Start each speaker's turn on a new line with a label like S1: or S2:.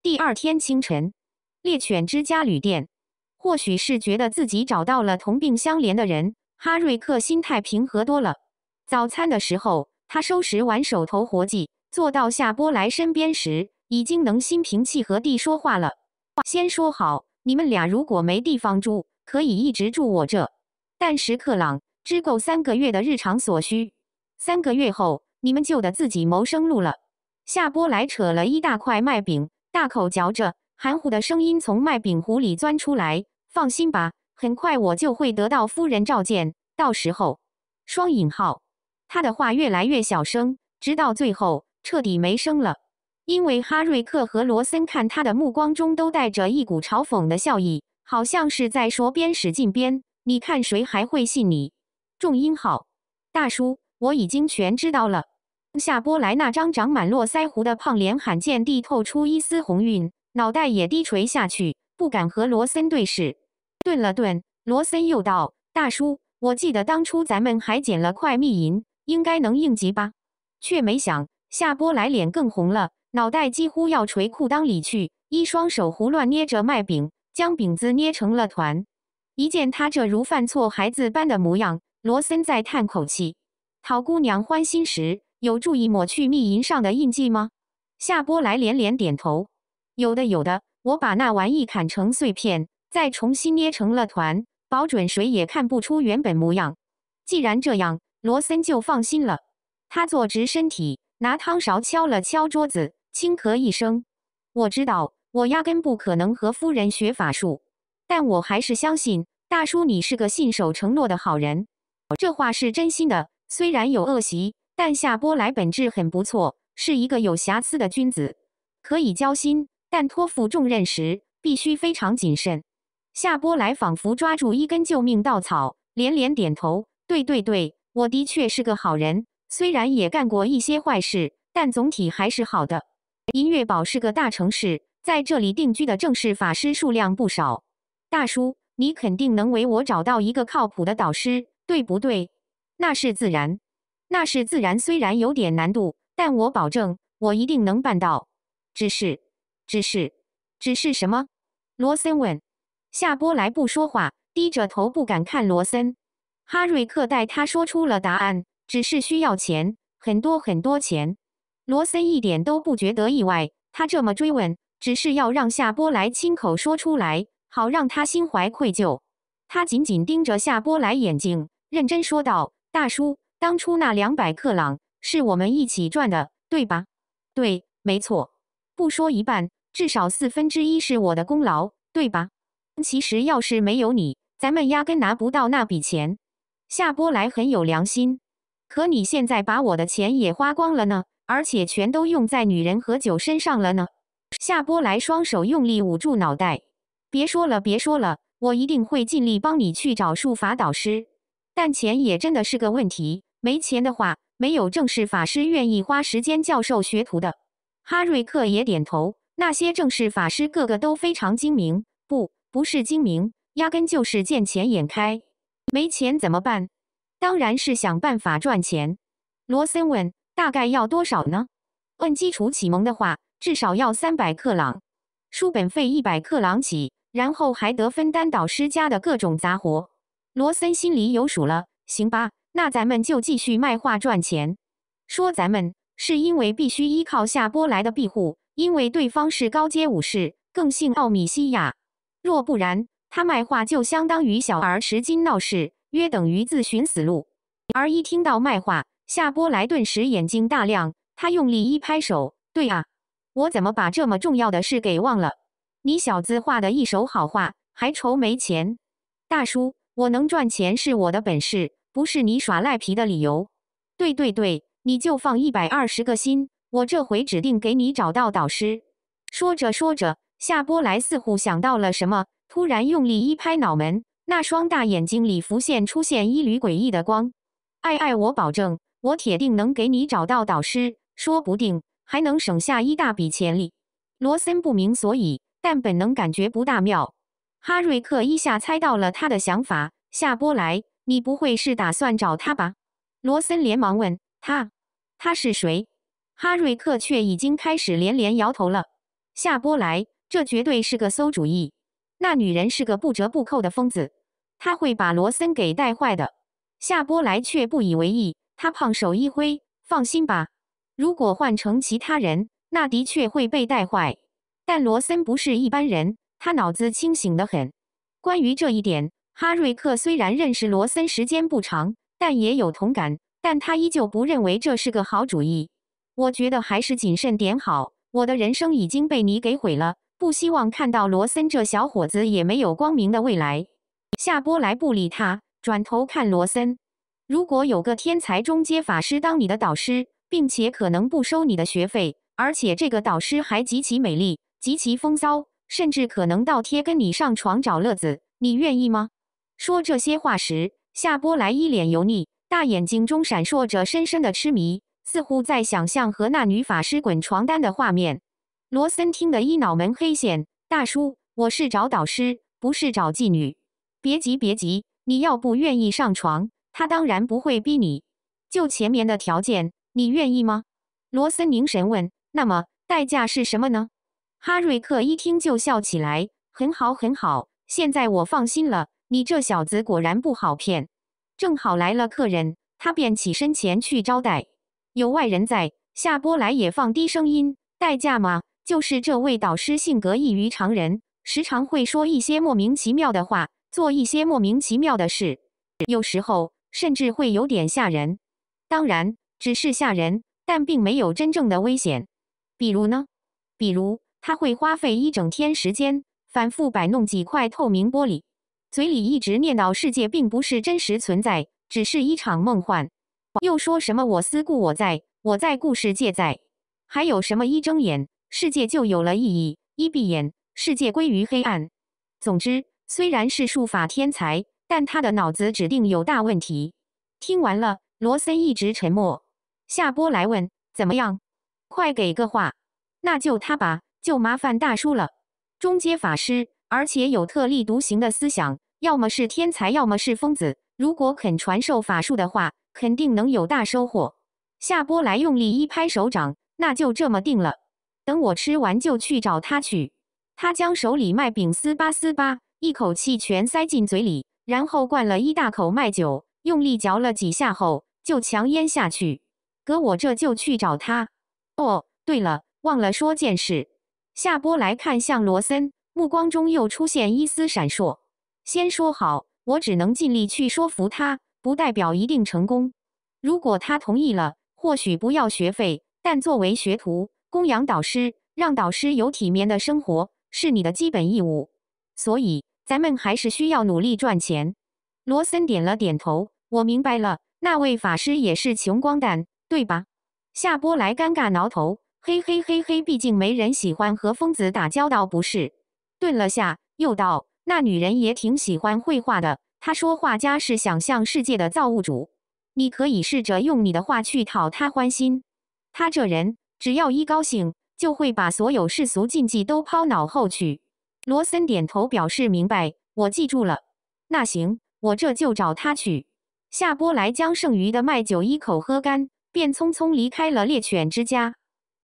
S1: 第二天清晨，猎犬之家旅店，或许是觉得自己找到了同病相怜的人，哈瑞克心态平和多了。早餐的时候，他收拾完手头活计，坐到夏波莱身边时，已经能心平气和地说话了。先说好，你们俩如果没地方住，可以一直住我这，但时克朗只够三个月的日常所需。三个月后，你们就得自己谋生路了。夏波莱扯了一大块麦饼。大口嚼着，含糊的声音从麦饼壶里钻出来。放心吧，很快我就会得到夫人召见。到时候，双引号，他的话越来越小声，直到最后彻底没声了。因为哈瑞克和罗森看他的目光中都带着一股嘲讽的笑意，好像是在说：“边使劲边，你看谁还会信你？”重音号，大叔，我已经全知道了。夏波莱那张长满络腮胡的胖脸，罕见地透出一丝红晕，脑袋也低垂下去，不敢和罗森对视。顿了顿，罗森又道：“大叔，我记得当初咱们还捡了块密银，应该能应急吧？”却没想，夏波莱脸更红了，脑袋几乎要垂裤裆里去，一双手胡乱捏着麦饼，将饼子捏成了团。一见他这如犯错孩子般的模样，罗森在叹口气，讨姑娘欢心时。有助于抹去密银上的印记吗？夏波来连连点头。有的，有的。我把那玩意砍成碎片，再重新捏成了团，保准谁也看不出原本模样。既然这样，罗森就放心了。他坐直身体，拿汤勺敲了敲桌子，轻咳一声：“我知道，我压根不可能和夫人学法术，但我还是相信，大叔你是个信守承诺的好人。”这话是真心的，虽然有恶习。但夏波莱本质很不错，是一个有瑕疵的君子，可以交心，但托付重任时必须非常谨慎。夏波莱仿佛抓住一根救命稻草，连连点头：“对对对，我的确是个好人，虽然也干过一些坏事，但总体还是好的。”音乐堡是个大城市，在这里定居的正式法师数量不少。大叔，你肯定能为我找到一个靠谱的导师，对不对？那是自然。那是自然，虽然有点难度，但我保证，我一定能办到。只是，只是，只是什么？罗森问。夏波莱不说话，低着头，不敢看罗森。哈瑞克带他说出了答案：只是需要钱，很多很多钱。罗森一点都不觉得意外，他这么追问，只是要让夏波莱亲口说出来，好让他心怀愧疚。他紧紧盯着夏波莱眼睛，认真说道：“大叔。”当初那两百克朗是我们一起赚的，对吧？对，没错。不说一半，至少四分之一是我的功劳，对吧？其实要是没有你，咱们压根拿不到那笔钱。下波来很有良心，可你现在把我的钱也花光了呢，而且全都用在女人和酒身上了呢。下波来双手用力捂住脑袋，别说了，别说了，我一定会尽力帮你去找术法导师。但钱也真的是个问题。没钱的话，没有正式法师愿意花时间教授学徒的。哈瑞克也点头。那些正式法师个个都非常精明，不，不是精明，压根就是见钱眼开。没钱怎么办？当然是想办法赚钱。罗森问：“大概要多少呢？”按基础启蒙的话，至少要三百克朗。书本费一百克朗起，然后还得分担导师家的各种杂活。罗森心里有数了，行吧。那咱们就继续卖画赚钱。说咱们是因为必须依靠下波莱的庇护，因为对方是高阶武士，更姓奥米西亚。若不然，他卖画就相当于小儿拾金闹事，约等于自寻死路。而一听到卖画，夏波莱顿时眼睛大亮，他用力一拍手：“对啊，我怎么把这么重要的事给忘了？你小子画的一手好画，还愁没钱？大叔，我能赚钱是我的本事。”不是你耍赖皮的理由。对对对，你就放一百二十个心，我这回指定给你找到导师。说着说着，夏波莱似乎想到了什么，突然用力一拍脑门，那双大眼睛里浮现出现一缕诡异的光。爱爱，我保证，我铁定能给你找到导师，说不定还能省下一大笔钱哩。罗森不明所以，但本能感觉不大妙。哈瑞克一下猜到了他的想法，夏波莱。你不会是打算找他吧？罗森连忙问他：“他是谁？”哈瑞克却已经开始连连摇头了。夏波莱，这绝对是个馊主意。那女人是个不折不扣的疯子，她会把罗森给带坏的。夏波莱却不以为意，他胖手一挥：“放心吧，如果换成其他人，那的确会被带坏。但罗森不是一般人，他脑子清醒得很。关于这一点。”哈瑞克虽然认识罗森时间不长，但也有同感，但他依旧不认为这是个好主意。我觉得还是谨慎点好。我的人生已经被你给毁了，不希望看到罗森这小伙子也没有光明的未来。下播来不理他，转头看罗森。如果有个天才中阶法师当你的导师，并且可能不收你的学费，而且这个导师还极其美丽、极其风骚，甚至可能倒贴跟你上床找乐子，你愿意吗？说这些话时，夏波莱一脸油腻，大眼睛中闪烁着深深的痴迷，似乎在想象和那女法师滚床单的画面。罗森听得一脑门黑线：“大叔，我是找导师，不是找妓女。别急，别急，你要不愿意上床，他当然不会逼你。就前面的条件，你愿意吗？”罗森凝神问：“那么，代价是什么呢？”哈瑞克一听就笑起来：“很好，很好，现在我放心了。”你这小子果然不好骗。正好来了客人，他便起身前去招待。有外人在，下播来也放低声音。代价嘛，就是这位导师性格异于常人，时常会说一些莫名其妙的话，做一些莫名其妙的事，有时候甚至会有点吓人。当然，只是吓人，但并没有真正的危险。比如呢？比如他会花费一整天时间，反复摆弄几块透明玻璃。嘴里一直念叨世界并不是真实存在，只是一场梦幻。又说什么我思故我在，我在故世界在。还有什么一睁眼世界就有了意义，一闭眼世界归于黑暗。总之，虽然是术法天才，但他的脑子指定有大问题。听完了，罗森一直沉默。下播来问怎么样？快给个话，那就他吧，就麻烦大叔了。中阶法师。而且有特立独行的思想，要么是天才，要么是疯子。如果肯传授法术的话，肯定能有大收获。下播来用力一拍手掌，那就这么定了。等我吃完就去找他去。他将手里麦饼撕吧撕吧，一口气全塞进嘴里，然后灌了一大口麦酒，用力嚼了几下后就强咽下去。哥，我这就去找他。哦，对了，忘了说件事。下播来看向罗森。目光中又出现一丝闪烁。先说好，我只能尽力去说服他，不代表一定成功。如果他同意了，或许不要学费，但作为学徒，供养导师，让导师有体面的生活，是你的基本义务。所以，咱们还是需要努力赚钱。罗森点了点头，我明白了。那位法师也是穷光蛋，对吧？下播来尴尬挠头，嘿嘿嘿嘿。毕竟没人喜欢和疯子打交道，不是？顿了下，又道：“那女人也挺喜欢绘画的。她说，画家是想象世界的造物主。你可以试着用你的画去讨她欢心。他这人，只要一高兴，就会把所有世俗禁忌都抛脑后去。”罗森点头表示明白，我记住了。那行，我这就找他去。下波来将剩余的麦酒一口喝干，便匆匆离开了猎犬之家。